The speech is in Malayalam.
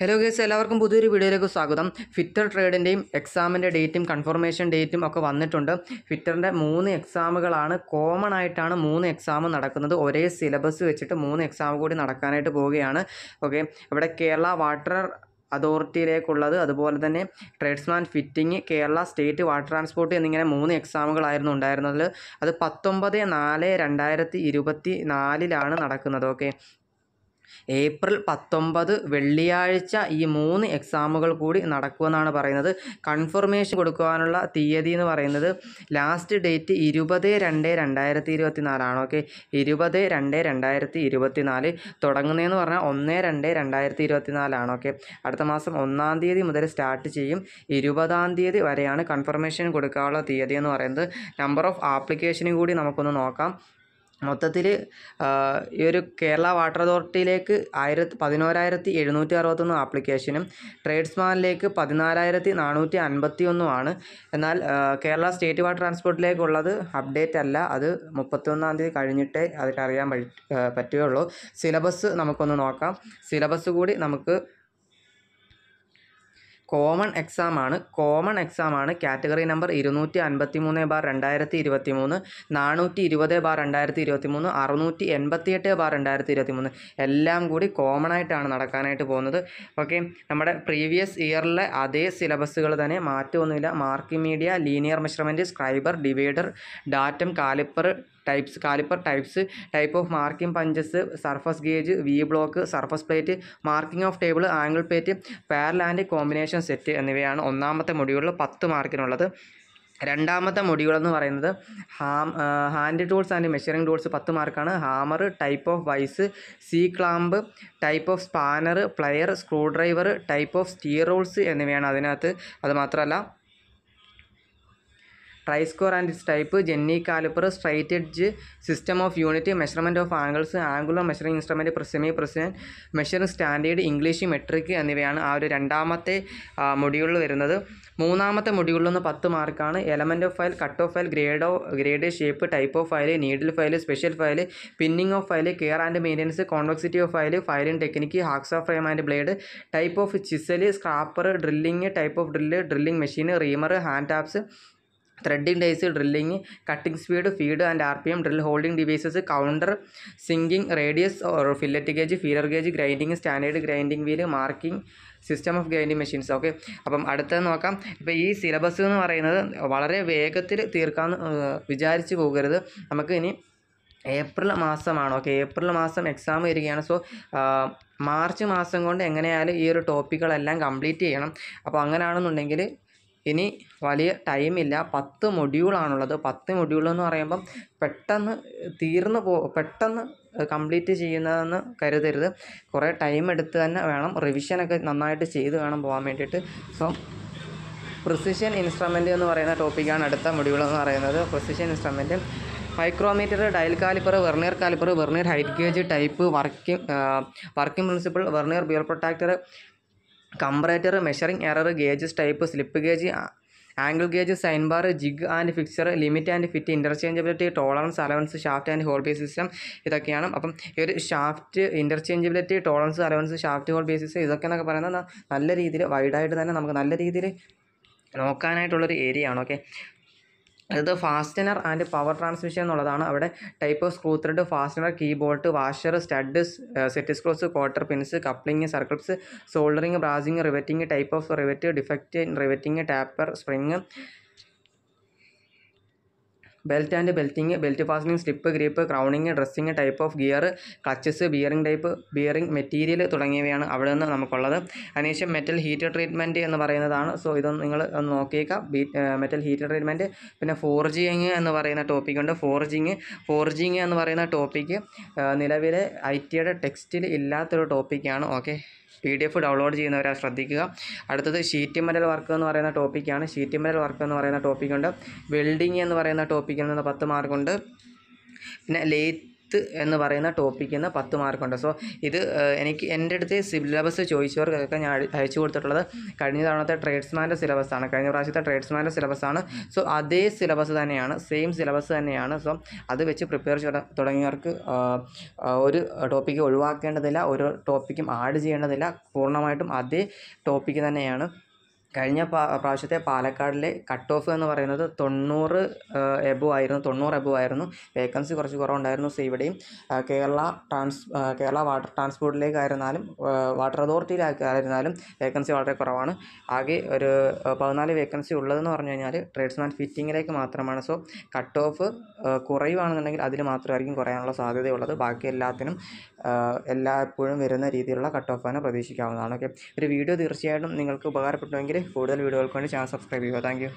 ഹലോ ഗേസ് എല്ലാവർക്കും പുതിയൊരു വീഡിയോയിലേക്ക് സ്വാഗതം ഫിറ്റർ ട്രേഡിൻ്റെയും എക്സാമിൻ്റെ ഡേറ്റും കൺഫർമേഷൻ ഡേറ്റും ഒക്കെ വന്നിട്ടുണ്ട് ഫിറ്ററിൻ്റെ മൂന്ന് എക്സാമുകളാണ് കോമൺ ആയിട്ടാണ് മൂന്ന് എക്സാം നടക്കുന്നത് ഒരേ സിലബസ് വെച്ചിട്ട് മൂന്ന് എക്സാം കൂടി നടക്കാനായിട്ട് പോവുകയാണ് ഓക്കെ ഇവിടെ കേരള വാട്ടർ അതോറിറ്റിയിലേക്കുള്ളത് അതുപോലെ തന്നെ tradesman fitting Kerala state water transport എന്നിങ്ങനെ മൂന്ന് എക്സാമുകളായിരുന്നു ഉണ്ടായിരുന്നത് അത് പത്തൊമ്പത് നാല് രണ്ടായിരത്തി ഇരുപത്തി നടക്കുന്നത് ഓക്കെ ഏപ്രിൽ പത്തൊമ്പത് വെള്ളിയാഴ്ച ഈ മൂന്ന് എക്സാമുകൾ കൂടി നടക്കുമെന്നാണ് പറയുന്നത് കൺഫർമേഷൻ കൊടുക്കുവാനുള്ള തീയതി എന്ന് പറയുന്നത് ലാസ്റ്റ് ഡേറ്റ് ഇരുപത് രണ്ട് രണ്ടായിരത്തി ഇരുപത്തി നാലാണ് ഓക്കെ ഇരുപത് രണ്ട് രണ്ടായിരത്തി ഇരുപത്തി നാല് തുടങ്ങുന്നതെന്ന് പറഞ്ഞാൽ ഒന്ന് രണ്ട് രണ്ടായിരത്തി ഇരുപത്തി നാലാണ് ഓക്കെ അടുത്ത മാസം ഒന്നാം തീയതി മുതൽ സ്റ്റാർട്ട് ചെയ്യും ഇരുപതാം തീയതി വരെയാണ് കൺഫർമേഷൻ കൊടുക്കാനുള്ള തീയതി എന്ന് പറയുന്നത് നമ്പർ ഓഫ് ആപ്ലിക്കേഷനും കൂടി നമുക്കൊന്ന് നോക്കാം മൊത്തത്തിൽ ഈ ഒരു കേരള വാട്ടർ അതോറിറ്റിയിലേക്ക് ആയിരത്തി പതിനോരായിരത്തി എഴുന്നൂറ്റി അറുപത്തൊന്ന് ആപ്ലിക്കേഷനും ട്രേഡ്സ്മാനിലേക്ക് പതിനാലായിരത്തി നാനൂറ്റി അൻപത്തി ഒന്നുമാണ് എന്നാൽ കേരള സ്റ്റേറ്റ് വാട്ടർ ട്രാൻസ്പോർട്ടിലേക്കുള്ളത് അപ്ഡേറ്റ് അല്ല അത് മുപ്പത്തൊന്നാം തീയതി കഴിഞ്ഞിട്ടേ അതിൽ പറ്റുകയുള്ളൂ സിലബസ് നമുക്കൊന്ന് നോക്കാം സിലബസ് കൂടി നമുക്ക് കോമൺ എക്സാം ആണ് കോമൺ എക്സാം ആണ് കാറ്റഗറി നമ്പർ ഇരുന്നൂറ്റി അൻപത്തി മൂന്ന് ബാർ രണ്ടായിരത്തി ഇരുപത്തി മൂന്ന് നാനൂറ്റി ഇരുപത് ബാർ രണ്ടായിരത്തി ഇരുപത്തി മൂന്ന് അറുന്നൂറ്റി എൺപത്തിയെട്ട് ബാർ രണ്ടായിരത്തി ഇരുപത്തി മൂന്ന് എല്ലാം കൂടി കോമൺ ആയിട്ടാണ് നടക്കാനായിട്ട് പോകുന്നത് ഓക്കെ നമ്മുടെ പ്രീവിയസ് ഇയറിലെ അതേ സിലബസുകൾ തന്നെ മാറ്റമൊന്നുമില്ല mark media linear measurement scriber divider datum caliper types caliper types type of marking punches surface gauge V block surface plate marking off table angle plate parallel and combination set എന്നിവയാണ് ഒന്നാമത്തെ മൊഡ്യൂളിൽ പത്ത് മാർക്കിനുള്ളത് രണ്ടാമത്തെ മൊഡ്യൂൾ പറയുന്നത് ham hand tools and measuring tools പത്ത് മാർക്കാണ് hammer type of vice C clamp type of spanner plier screw driver type of steel rules എന്നിവയാണ് അതിനകത്ത് അതുമാത്രമല്ല ട്രൈസ്കോർ and its type jenny caliper straight edge system of unit measurement of angles angular measuring instrument semi precision measuring standard English metric എന്നിവയാണ് ആ ഒരു രണ്ടാമത്തെ മൊഡ്യൂളിൽ വരുന്നത് മൂന്നാമത്തെ മൊഡ്യൂളിൽ നിന്ന് പത്ത് മാർക്കാണ് element of file cut of file grade of grade shape type of file needle file special file pinning of file care and maintenance convexity of file filing technique hacks of frame and blade type of chisel scraper drilling type of drill drilling machine reamer hand taps threading dies drilling cutting speed feed and R P M drill holding devices countersinking radius or fillet gauge feeler gauge grinding standard grinding wheel marking system of grinding machines okay അപ്പം അടുത്തത് നോക്കാം ഇപ്പോൾ ഈ സിലബസ് എന്ന് പറയുന്നത് വളരെ വേഗത്തിൽ തീർക്കാമെന്ന് വിചാരിച്ചു പോകരുത് നമുക്ക് ഇനി ഏപ്രിൽ മാസമാണ് ഓക്കെ ഏപ്രിൽ മാസം എക്സാം വരികയാണ് സോ മാർച്ച് മാസം കൊണ്ട് എങ്ങനെയായാലും ഈ ഒരു ടോപ്പിക്കുകളെല്ലാം കംപ്ലീറ്റ് ചെയ്യണം അപ്പോൾ അങ്ങനെയാണെന്നുണ്ടെങ്കിൽ ഇനി വലിയ ടൈമില്ല പത്ത് മൊഡ്യൂളാണുള്ളത് പത്ത് മൊഡ്യൂൾ എന്ന് പറയുമ്പം പെട്ടെന്ന് തീർന്നു പോ പെട്ടെന്ന് കംപ്ലീറ്റ് ചെയ്യുന്നതെന്ന് കരുതരുത് കുറേ ടൈം എടുത്ത് തന്നെ വേണം റിവിഷനൊക്കെ നന്നായിട്ട് ചെയ്ത് വേണം പോകാൻ വേണ്ടിയിട്ട് സോ പ്രിസിഷൻ ഇൻസ്ട്രുമെൻ്റ് എന്ന് പറയുന്ന ടോപ്പിക്കാണ് അടുത്ത മൊഡ്യൂൾ എന്ന് പറയുന്നത് precision instrument micrometer dial caliper vernier caliper vernier height gauge type working working principle vernier bevel protractor comparator measuring error gauges type slip gauge angle gauge sine bar jig and fixture limit and fit interchangeability tolerance allowance shaft and hole base system ഇതൊക്കെയാണ് അപ്പം ഈ ഒരു shaft interchangeability tolerance allowance shaft hole base system ഇതൊക്കെ എന്നൊക്കെ പറയുന്നത് നല്ല രീതിയിൽ വൈഡായിട്ട് തന്നെ നമുക്ക് നല്ല രീതിയിൽ നോക്കാനായിട്ടുള്ളൊരു ഏരിയ ആണ് ഓക്കെ അത് ഫാസ്റ്റനർ ആൻഡ് പവർ ട്രാൻസ്മിഷൻ എന്നുള്ളതാണ് അവിടെ type of screw thread fastener keyboard washer stud set screws cotter pins coupling circles soldering brazing riveting type of rivet defect riveting taper spring belt and belting belt fastening slip grip crowning dressing type of gear clutches bearing type bearing material തുടങ്ങിയവയാണ് അവിടെ നിന്ന് നമുക്കുള്ളത് അതിനുശേഷം മെറ്റൽ ഹീറ്റ് ട്രീറ്റ്മെൻറ്റ് എന്ന് പറയുന്നതാണ് സോ ഇതൊന്ന് നിങ്ങൾ ഒന്ന് നോക്കിയേക്കാം മെറ്റൽ ഹീറ്റ് ട്രീറ്റ്മെൻറ്റ് പിന്നെ ഫോർജിങ് എന്ന് പറയുന്ന ഉണ്ട് ഫോർജിങ് ഫോർജിങ് എന്ന് പറയുന്ന ടോപ്പിക്ക് നിലവിലെ ഐ ടിയുടെ ടെക്സ്റ്റിൽ ഇല്ലാത്തൊരു ടോപ്പിക്കാണ് okay P D F download ചെയ്യുന്നവരെ ശ്രദ്ധിക്കുക അടുത്തത് ഷീറ്റ് മെറ്റൽ വർക്ക് എന്ന് പറയുന്ന ടോപ്പിക്കാണ് ഷീറ്റ് മെറ്റൽ വർക്ക് എന്ന് പറയുന്ന ടോപ്പിക്കുണ്ട് വെൽഡിംഗ് എന്ന് പറയുന്ന ടോപ്പിക്കിൽ നിന്ന് പത്ത് മാർക്കുണ്ട് പിന്നെ ലേ പത്ത് എന്ന് പറയുന്ന ടോപ്പിക്കിൽ നിന്ന് പത്ത് മാർക്കുണ്ട് സോ ഇത് എനിക്ക് എൻ്റെ അടുത്ത് സിലബസ് ചോദിച്ചവർക്കൊക്കെ ഞാൻ അയച്ചു കൊടുത്തിട്ടുള്ളത് കഴിഞ്ഞ തവണത്തെ ട്രേഡ്സ്മാൻ്റെ സിലബസാണ് കഴിഞ്ഞ പ്രാവശ്യത്തെ ട്രേഡ്സ്മാൻ്റെ സിലബസാണ് സോ അതേ സിലബസ് തന്നെയാണ് സെയിം സിലബസ് തന്നെയാണ് സോ അത് വെച്ച് പ്രിപ്പയർ തുടങ്ങിയവർക്ക് ഒരു ടോപ്പിക്ക് ഒഴിവാക്കേണ്ടതില്ല ഓരോ ടോപ്പിക്കും ആഡ് ചെയ്യേണ്ടതില്ല പൂർണ്ണമായിട്ടും അതേ ടോപ്പിക്ക് തന്നെയാണ് കഴിഞ്ഞ പ്രാവശ്യത്തെ പാലക്കാടിലെ കട്ട് ഓഫ് എന്ന് പറയുന്നത് തൊണ്ണൂറ് എബോ ആയിരുന്നു തൊണ്ണൂറ് എബോ ആയിരുന്നു വേക്കൻസി കുറച്ച് കുറവുണ്ടായിരുന്നു സോ ഇവിടെയും കേരള ട്രാൻസ് കേരള വാട്ടർ ട്രാൻസ്പോർട്ടിലേക്കായിരുന്നാലും വാട്ടർ അതോറിറ്റിയിലായിരുന്നാലും വേക്കൻസി വളരെ കുറവാണ് ആകെ ഒരു പതിനാല് വേക്കൻസി ഉള്ളതെന്ന് പറഞ്ഞു കഴിഞ്ഞാൽ ട്രേഡ്സ്മാൻ ഫിറ്റിങ്ങിലേക്ക് മാത്രമാണ് സോ കട്ട് ഓഫ് കുറയുവാണെന്നുണ്ടെങ്കിൽ അതിൽ മാത്രമായിരിക്കും കുറയാനുള്ള സാധ്യതയുള്ളത് ബാക്കി എല്ലാത്തിനും എല്ലായ്പ്പോഴും വരുന്ന രീതിയിലുള്ള കട്ട് ഓഫ് തന്നെ പ്രതീക്ഷിക്കാവുന്നതാണ് ഓക്കെ ഒരു വീഡിയോ തീർച്ചയായിട്ടും നിങ്ങൾക്ക് ഉപകാരപ്പെട്ടുവെങ്കിൽ കൂടുതൽ വീഡിയോകൾക്ക് വേണ്ടി ചാനൽ സബ്സ്ക്രൈബ് ചെയ്യുക താങ്ക്